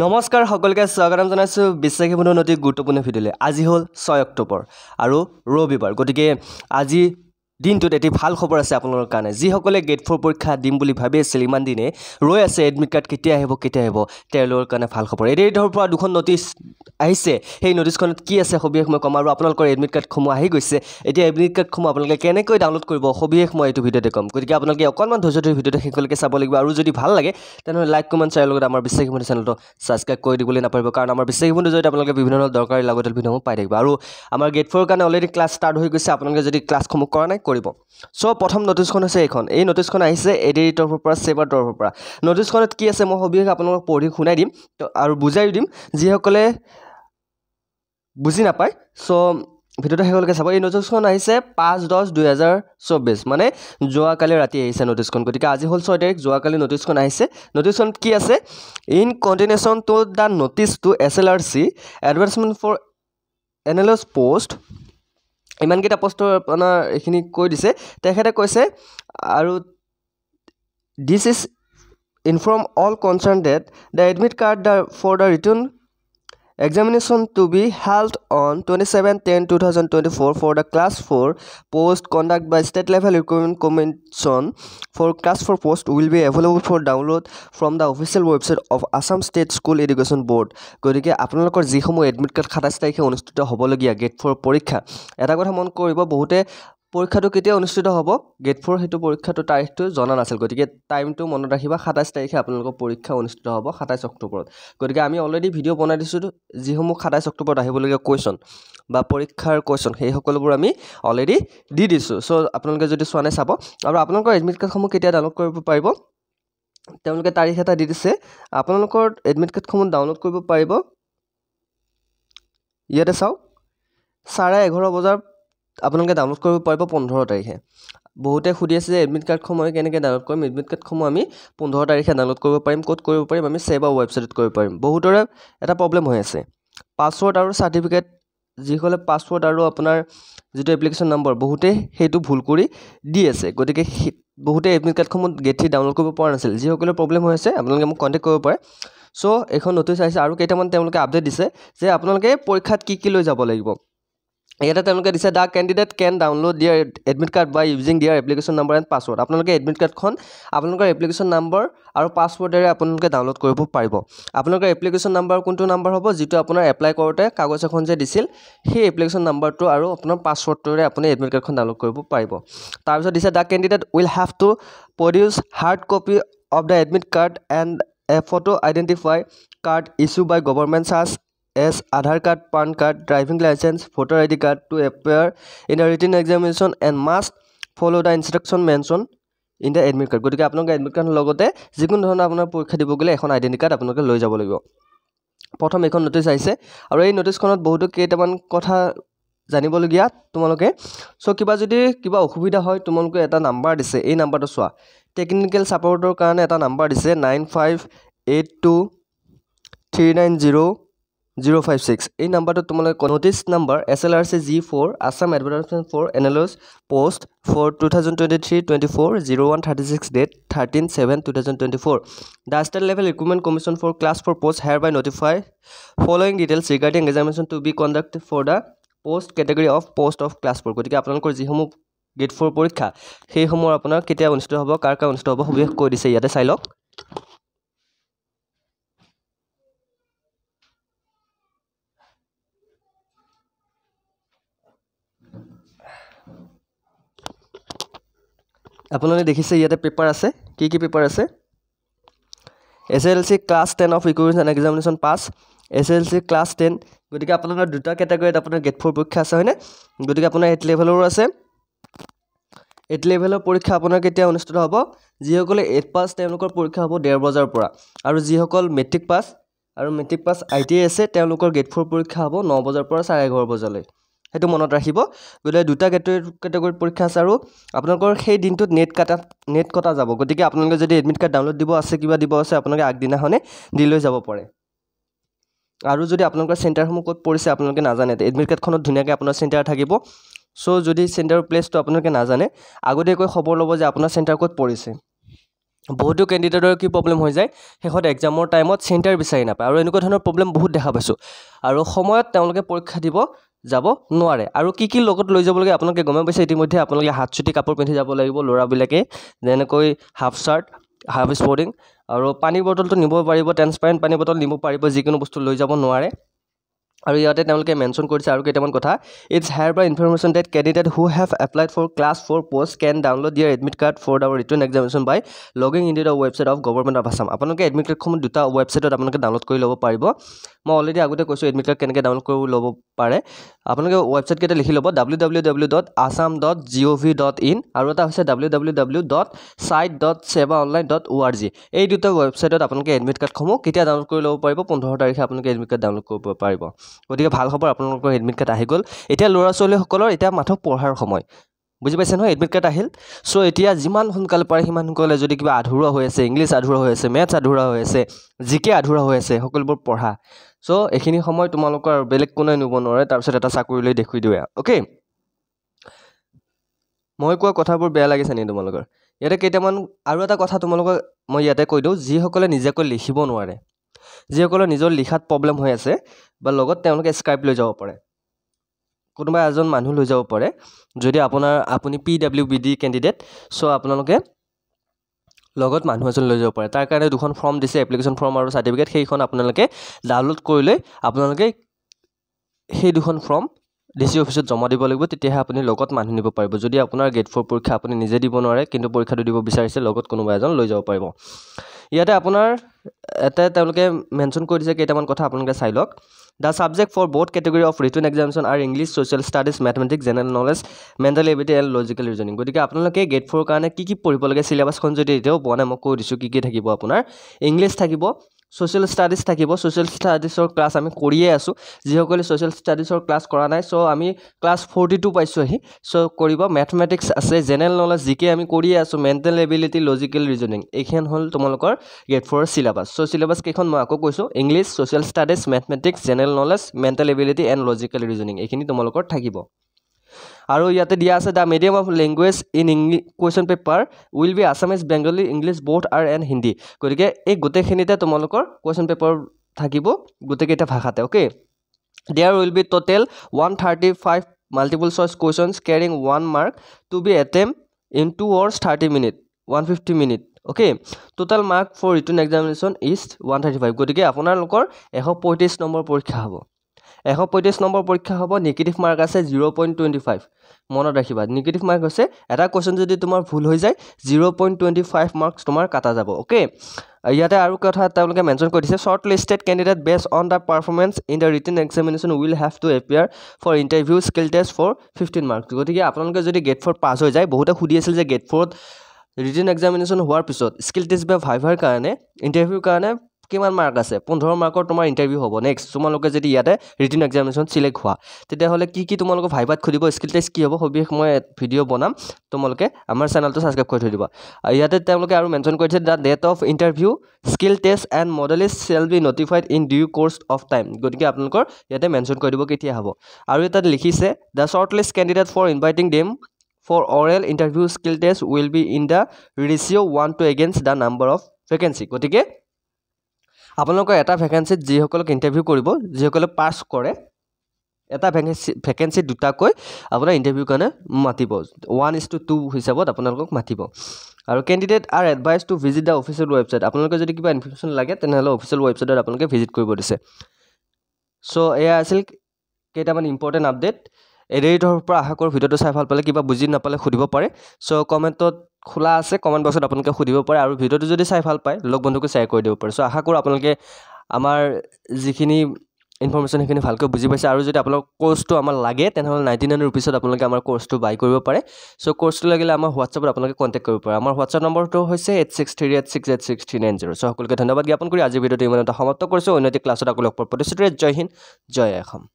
নমস্কাৰ সকলোকে স্বাগতম জনাইছোঁ বিশ্বাসী বন্ধু অতি গুৰুত্বপূৰ্ণ ভিডিঅ'লৈ আজি হ'ল ছয় অক্টোবৰ আৰু ৰবিবাৰ গতিকে আজি দিনটোত এটি ভাল খবৰ আছে আপোনালোকৰ কাৰণে যিসকলে গেট ফ'ৰ পৰীক্ষা দিম বুলি ভাবি আছিল ইমান দিনে ৰৈ আছে এডমিট কাৰ্ড কেতিয়া আহিব কেতিয়া আহিব তেওঁলোকৰ কাৰণে ভাল খবৰ এডেডৰ পৰা দুখন নটিছ আহিছে সেই নটিছখনত কি আছে সবিশেষ মই ক'ম আৰু আপোনালোকৰ এডমিট কাৰ্ডসমূহ আহি গৈছে এতিয়া এডমিট কাৰ্ডসমূহ আপোনালোকে কেনেকৈ ডাউনলোড কৰিব সবিশেষ মই এইটো ভিডিঅ'তে ক'ম গতিকে আপোনালোকে অকণমান ধৈৰ্য ধৰি ভিডিঅ'টো শেষলৈকে চাব লাগিব আৰু যদি ভাল লাগে তেনেহ'লে লাইক কমেণ্ট চাই লগত আমাৰ বিশ্বাসী বন্ধু চেনেলটো ছাবস্ক্ৰাইব কৰি দিবলৈ নাপাৰিব কাৰণ আমাৰ বিশ্বাসী বন্ধু জৰিয়তে আপোনালোকে বিভিন্ন ধৰণৰ দৰকাৰী লাগতি ভিডিঅ'সমূহ পাই থাকিব আৰু আমাৰ গেট ফ'ৰৰ কাৰণে অলৰেডি ক্লাছ ষ্টাৰ্ট হৈ গৈছে আপোনালোকে যদি ক্লাছসমূহ কৰা নাই কৰিব চ' প্ৰথম নটিছখন হৈছে এইখন এই নটিছখন আহিছে এ এডিৰ তৰফৰ পৰা ছেভাৰ তৰফৰ পৰা নটিছখনত কি আছে মই সবিশেষ আপোনালোকক পঢ়ি শুনাই দিম আৰু বুজাইও দিম যিসকলে বুজি নাপায় চ' ভিডিঅ'টো শেষলৈকে চাব এই নটিছখন আহিছে পাঁচ দহ দুহেজাৰ চৌব্বিছ মানে যোৱাকালি ৰাতি আহিছে নটিছখন গতিকে আজি হ'ল ছয় তাৰিখ যোৱাকালি নটিছখন আহিছে নটিছখন কি আছে in continuation to the notice to S L R C advertisement for analyst post ইমানকেইটা প'ষ্টৰ আপোনাৰ এইখিনি কৈ দিছে তেখেতে কৈছে আৰু this is inform all concern that the admit card the for the written examination to be held on 27 10 2024 for the class 4 post conduct by state level recruitment commission for class 4 post will be available for download from the official website of assam state school education board গতিকে আপোনালোকৰ যিসমূহ admit card সাতাইছ তাৰিখে অনুষ্ঠিত হ'বলগীয়া gate four পৰীক্ষা এটা কথা মন কৰিব বহুতে পৰীক্ষাটো কেতিয়া অনুষ্ঠিত হ'ব গেট ফ'ৰ সেইটো পৰীক্ষাটো তাৰিখটো জনা নাছিল গতিকে টাইমটো মনত ৰাখিবা সাতাইছ তাৰিখে আপোনালোকৰ পৰীক্ষা অনুষ্ঠিত হ'ব সাতাইছ অক্টোবৰত গতিকে আমি অলৰেডি ভিডিঅ' বনাই দিছোঁ যিসমূহ সাতাইছ অক্টোবৰত আহিবলগীয়া কুৱেশ্যন বা পৰীক্ষাৰ কুৱেশ্যন সেই সকলোবোৰ আমি অলৰেডি দি দিছোঁ চ' আপোনালোকে যদি চোৱা নাই চাব আৰু আপোনালোকৰ এডমিট কাৰ্ডসমূহ কেতিয়া ডাউনলোড কৰিব পাৰিব তেওঁলোকে তাৰিখ এটা দি দিছে আপোনালোকৰ এডমিট কাৰ্ডসমূহ ডাউনলোড কৰিব পাৰিব ইয়াতে চাওক চাৰে এঘাৰ বজাৰ আপোনালোকে ডাউনলোড কৰিব পাৰিব পোন্ধৰ তাৰিখে বহুতে সুধি আছে যে এডমিট কাৰ্ডসমূহ কেনেকৈ ডাউনলোড কৰিম এডমিট কাৰ্ডসমূহ আমি পোন্ধৰ তাৰিখে ডাউনলোড কৰিব পাৰিম ক'ত কৰিব পাৰিম আমি চেভ আৰু ৱেবছাইটত কৰিব পাৰিম বহুতৰে এটা প্ৰব্লেম হৈ আছে পাছৱৰ্ড আৰু চাৰ্টিফিকেট যিসকলে পাছৱৰ্ড আৰু আপোনাৰ যিটো এপ্লিকেশ্যন নম্বৰ বহুতেই সেইটো ভুল কৰি দি আছে গতিকে বহুতে এডমিট কাৰ্ডসমূহ গেঠি ডাউনলোড কৰিব পৰা নাছিল যিসকলৰ প্ৰব্লেম হৈ আছে আপোনালোকে মোক কণ্টেক্ট কৰিব পাৰে ছ' এইখন নটিচ আহিছে আৰু কেইটামান তেওঁলোকে আপডেট দিছে যে আপোনালোকে পৰীক্ষাত কি কি লৈ যাব লাগিব ইয়াতে তেওঁলোকে দিছে the candidate can download their admit card বা using their application number and password আপোনালোকে এডমিট কাৰ্ডখন আপোনালোকৰ এপ্লিকেশ্যন নাম্বাৰ আৰু পাছৱৰ্ডেৰে আপোনালোকে ডাউনলোড কৰিব পাৰিব আপোনালোকৰ এপ্লিকেশ্যন নাম্বাৰ কোনটো নাম্বাৰ হ'ব যিটো আপোনাৰ এপ্লাই কৰোঁতে কাগজ এখন যে দিছিল সেই এপ্লিকেশ্যন নাম্বাৰটো আৰু আপোনাৰ পাছৱৰ্ডটোৰে আপুনি এডমিট কাৰ্ডখন ডাউনলোড কৰিব পাৰিব তাৰপিছত দিছে the candidate will have to produce hard copy of the admit card and a photo identify card issue by government চাৰ্জ as Aadhaar card PAN card driving licence voter I D card to appear in the written examination and must follow' the instruction mention in the admit card গতিকে আপোনালোকে admit কাৰ্ডৰ লগতে যিকোনো ধৰণৰ আপোনাৰ পৰীক্ষা দিব গ'লে এখন আইডেণ্টি কাৰ্ড আপোনালোকে লৈ যাব লাগিব প্ৰথম এইখন নটিচ আহিছে আৰু এই নটিচখনত বহুতো কেইটামান কথা জানিবলগীয়া তোমালোকে চ' কিবা যদি কিবা অসুবিধা হয় তোমালোকে এটা নাম্বাৰ দিছে এই নাম্বাৰটো চোৱা টেকনিকেল ছাপৰ্টৰ কাৰণে এটা নাম্বাৰ দিছে nine five eight two three nine zero' zero' five six এই নাম্বাৰটোত তোমালোকে notice number S L R C G four Assam advertisement for analyst post for two thousand twenty three twenty four zero' one thirty six date thirteen seven two thousand twenty four the state level recruitment commission for class four post hereby notify following details regarding examination to be conduct for the post category of post of class four গতিকে আপোনালোকৰ যিসমূহ grade four পৰীক্ষা সেইসমূহ আপোনাৰ কেতিয়া অনুষ্ঠিত হ'ব কাৰ অনুষ্ঠিত হ'ব সবিশেষ কৈ দিছে ইয়াতে চাই লওক আপোনালোকে দেখিছে ইয়াতে পেপাৰ আছে কি কি পেপাৰ আছে S L C class ten of and examination pass S L C class ten গতিকে আপোনালোকৰ দুটা কেটাগৰীত আপোনাৰ গেট ফ'ৰ পৰীক্ষা আছে হয়নে গতিকে আপোনাৰ এইট লেভেলৰো আছে এইট লেভেলৰ পৰীক্ষা আপোনাৰ কেতিয়া অনুষ্ঠিত হ'ব যিসকলে এইট পাছ তেওঁলোকৰ পৰীক্ষা হ'ব ডেৰ বজাৰ পৰা আৰু যিসকল মেট্ৰিক পাছ আৰু matric pass I T I আছে তেওঁলোকৰ গেট ফ'ৰ পৰীক্ষা হ'ব ন বজাৰ পৰা চাৰে এঘাৰ বজালৈ সেইটো মনত ৰাখিব গতিকে দুটা কেটেগৰীত পৰীক্ষা আছে আৰু আপোনালোকৰ সেই দিনটোত নেট কটা নেট কটা যাব গতিকে আপোনালোকে যদি এডমিট কাৰ্ড ডাউনলোড দিব আছে কিবা দিব আছে আপোনালোকে আগদিনাখনে দি লৈ যাব পাৰে আৰু যদি আপোনালোকৰ চেণ্টাৰসমূহ ক'ত পৰিছে আপোনালোকে নাজানে এডমিট কাৰ্ডখনত ধুনীয়াকৈ আপোনাৰ চেণ্টাৰ থাকিব চ' যদি চেণ্টাৰৰ প্লেচটো আপোনালোকে নাজানে আগতীয়াকৈ খবৰ ল'ব যে আপোনাৰ চেণ্টাৰ ক'ত পৰিছে বহুতো কেণ্ডিডেটৰ কি প্ৰব্লেম হৈ যায় শেষত এক্সামৰ টাইমত চেণ্টাৰ বিচাৰি নাপায় আৰু এনেকুৱা ধৰণৰ প্ৰব্লেম বহুত দেখা পাইছোঁ আৰু সময়ত তেওঁলোকে পৰীক্ষা দিব যাব নোৱাৰে আৰু কি কি লগত লৈ যাব লাগে আপোনালোকে গমে পাইছে ইতিমধ্যে আপোনালোকে হাফ চুটি কাপোৰ পিন্ধি যাব লাগিব ল'ৰাবিলাকে যেনেকৈ হাফ চাৰ্ট হাফ স্পৰ্টিং আৰু পানী বটলটো নিব পাৰিব ট্ৰেন্সপেৰেণ্ট পানী বটল নিব পাৰিব যিকোনো বস্তু লৈ যাব নোৱাৰে আৰু ইয়াতে তেওঁলোকে মেনশ্যন কৰিছে আৰু কেইটামান কথা it's hereby information that candidate who have applied for class four post can download their admit card for their written examination by logging in the the website of government of Assam আপোনালোকে admit কাৰ্ডসমূহ দুটা ৱেবছাইটত আপোনালোকে download কৰি ল'ব পাৰিব মই already আগতে কৈছোঁ এডমিট কাৰ্ড কেনেকৈ ডাউনলোড কৰিব ল'ব পাৰে আপোনালোকে ৱেবছাইটকেইটা লিখি ল'ব W W W dot Assam dot G O' V dot in আৰু এটা হৈছে W W W dot site dot SEBA online dot O' R G এই দুটা ৱেবছাইটত আপোনালোকে এডমিট কাৰ্ডসমূহ কেতিয়া ডাউনলোড কৰি ল'ব পাৰিব পোন্ধৰ তাৰিখে আপোনালোকে এডমিট কাৰ্ড ডাউনলোড কৰিব পাৰিব গতিকে ভাল খবৰ আপোনালোকৰ এডমিট কাৰ্ড আহি গ'ল এতিয়া ল'ৰা ছোৱালীসকলৰ এতিয়া মাথো পঢ়াৰ সময় বুজি পাইছে নহয় এডমিট কাৰ্ড আহিল চ' এতিয়া যিমান সোনকালে পাৰে সিমান সোনকালে যদি কিবা আধৰুৱা হৈ আছে ইংলিছ আধৰুৱা হৈ আছে মেথছ আধৰুৱা হৈ আছে জি কে আধৰুৱা হৈ আছে সকলোবোৰ পঢ়া চ' এইখিনি সময় তোমালোকৰ আৰু বেলেগ কোনোৱে নিব নোৱাৰে তাৰপিছত এটা চাকৰিলৈ দেখুৱাই দিওঁ এয়া অ'কে মই কোৱা কথাবোৰ বেয়া লাগিছে নেকি তোমালোকৰ ইয়াতে কেইটামান আৰু এটা কথা তোমালোকক মই ইয়াতে কৈ দিওঁ যিসকলে নিজাকৈ লিখিব নোৱাৰে যিসকলৰ নিজৰ লিখাত প্ৰব্লেম হৈ আছে বা লগত তেওঁলোকে স্ক্ৰাইপ লৈ যাব পাৰে কোনোবা এজন মানুহ লৈ যাব পাৰে যদি আপোনাৰ আপুনি P W B D candidate so' আপোনালোকে লগত মানুহ এজন লৈ যাব পাৰে তাৰ কাৰণে দুখন ফৰ্ম দিছে এপ্লিকেশ্যন ফৰ্ম আৰু চাৰ্টিফিকেট সেইখন আপোনালোকে ডাউনলোড কৰি লৈ আপোনালোকে সেই দুখন ফৰ্ম ডি চি অফিচত জমা দিব লাগিব তেতিয়াহে আপুনি লগত মানুহ নিব পাৰিব যদি আপোনাৰ গেট ফ'ৰ পৰীক্ষা আপুনি নিজে দিব নোৱাৰে কিন্তু পৰীক্ষাটো দিব বিচাৰিছে লগত কোনোবা এজন লৈ যাব পাৰিব ইয়াতে আপোনাৰ এটা তেওঁলোকে মেনশ্যন কৰি দিছে কেইটামান কথা আপোনালোকে চাই লওক দ্য ছাবজেক্ট ফৰ বহুত কেটেগৰী অফ ৰিটুন এক্সামিশ্যন আৰু English social studies mathematics general knowledge mental ability and logical reasoning গতিকে আপোনালোকে গেট ফ'ৰ কাৰণে কি কি পঢ়িব লাগে চিলেবাছখন যদি এতিয়াও পোৱা নাই মই কৈ দিছোঁ কি কি থাকিব আপোনাৰ ইংলিছ থাকিব ছ'চিয়েল ষ্টাডিজ থাকিব ছ'চিয়েল ষ্টাডিজৰ ক্লাছ আমি কৰিয়ে আছোঁ যিসকলে ছ'চিয়েল ষ্টাডিজৰ ক্লাছ কৰা নাই চ' আমি ক্লাছ ফৰ্টি টু পাইছোঁ আহি চ' কৰিব মেথমেটিক্স আছে জেনেৰেল নলেজ জিকে আমি কৰিয়ে আছোঁ মেণ্টেল এবিলিটি লজিকেল ৰিজনিং এইখন হ'ল তোমালোকৰ grade four syllabus so' syllabus কেইখন মই আকৌ কৈছোঁ English social studies mathematics general knowledge mental ability and logical reasoning এইখিনি তোমালোকৰ থাকিব আৰু ইয়াতে দিয়া আছে the medium of language in English question paper will be Assamese Bengali English both are and Hindi গতিকে এই গোটেইখিনিতে তোমালোকৰ কুৱেশ্যন পেপাৰ থাকিব গোটেইকেইটা ভাষাতে okay there will be total one thirty five multiple choice questions carrying one mark to be attempt in two hours thirty minute one fifty minute okay total mark for written examination is one thirty five গতিকে আপোনালোকৰ এশ পঁয়ত্ৰিছ নম্বৰ পৰীক্ষা হ'ব এশ পঁয়ত্ৰিছ নম্বৰ পৰীক্ষা হ'ব নিগেটিভ মাৰ্ক আছে জিৰ' পইণ্ট টুৱেণ্টি ফাইভ মনত ৰাখিবা নিগেটিভ মাৰ্ক হৈছে এটা কুৱেশ্যন যদি তোমাৰ ভুল হৈ যায় zero' point twenty five marks তোমাৰ কটা যাব অ'কে ইয়াতে আৰু কথা তেওঁলোকে মেনশ্যন কৰি দিছে shortlisted candidate based on the performance in the written examination will have to appear for interview skill test for fifteen marks গতিকে আপোনালোকে যদি গেট ফ'ৰ পাছ হৈ যায় বহুতে সুধি আছিল যে গেট ফ'ৰত ৰিটিন এক্সামিনেশ্যন হোৱাৰ পিছত স্কিল টেষ্ট বা ভাইভাৰ কাৰণে ইণ্টাৰভিউৰ কাৰণে কিমান মাৰ্ক আছে পোন্ধৰ মাৰ্কৰ তোমাৰ ইণ্টাৰভিউ হ'ব নেক্সট তোমালোকে যদি ইয়াতে ৰিটিন এক্সামিনেশ্যন ছিলেক্ট হোৱা তেতিয়াহ'লে কি কি তোমালোকৰ ভাইভাত খুলিব স্কিল টেষ্ট কি হ'ব সবিশেষ মই ভিডিঅ' বনাম তোমালোকে আমাৰ চেনেলটো ছাবস্ক্ৰাইব কৰি থৈ দিবা ইয়াতে তেওঁলোকে আৰু মেনশ্যন কৰিছে the date of interview skill test and model is be notified in due course of time গতিকে আপোনালোকৰ ইয়াতে মেনশ্যন কৰি দিব কেতিয়া হ'ব আৰু ইয়াতে লিখিছে the shortlist candidate for inviting them for oral interview skill test will be in the ratio' one two against the number of vacancy গতিকে আপোনালোকৰ এটা ভেকেঞ্চিত যিসকলক ইণ্টাৰভিউ কৰিব যিসকলে পাছ কৰে এটা ভেকেঞ্চি ভেকেঞ্চি দুটাকৈ আপোনাৰ ইণ্টাৰভিউৰ কাৰণে মাতিব ওৱান ইজ টু টু হিচাপত আপোনালোকক মাতিব আৰু candidate are advise to visit the official website আপোনালোকে যদি কিবা ইনফৰ্মেশ্যন লাগে তেনেহ'লে অফিচিয়েল ৱেবছাইটত আপোনালোকে ভিজিট কৰিব দিছে চ' এয়া আছিল কেইটামান ইম্পৰ্টেণ্ট আপডেট এডিটৰ পৰা আশা কৰোঁ ভিডিঅ'টো চাই ভাল পালে কিবা বুজি নাপালে সুধিব পাৰে চ' কমেণ্টত খোলা আছে কমেণ্ট বক্সত আপোনালোকে সুধিব পাৰে আৰু ভিডিঅ'টো যদি চাই ভাল পায় লগ বন্ধুকে শ্বেয়াৰ কৰি দিব পাৰে চ' আশা কৰোঁ আপোনালোকে আমাৰ যিখিনি ইনফৰ্মেশ্যন সেইখিনি ভালকৈ বুজি পাইছে আৰু যদি আপোনালোক কোৰ্চটো আমাৰ লাগে তেনেহ'লে নাইণ্টি নাইন ৰুপিছত আপোনালোকে আমাৰ কোৰ্চটো বাই কৰিব পাৰে চ' কোৰ্চটো লাগিলে আমাৰ হোৱাটছএপত আপোনালোকে কণ্টেক্ট কৰিব পাৰে আমাৰ হোৱাটছএপ নম্বৰটো হৈছে eight six three eight six eight six three nine zero' so' সকলোকে ধন্যবাদ জ্ঞাপন কৰি আজিৰ ভিডিঅ'টো ইমান এটা সমাপ্ত কৰিছোঁ অন্য এটি ক্লাছত আকৌ লগ পোৱাৰ প্ৰতিশ্ৰুতিৰে জয় হিন্দ জয় এখম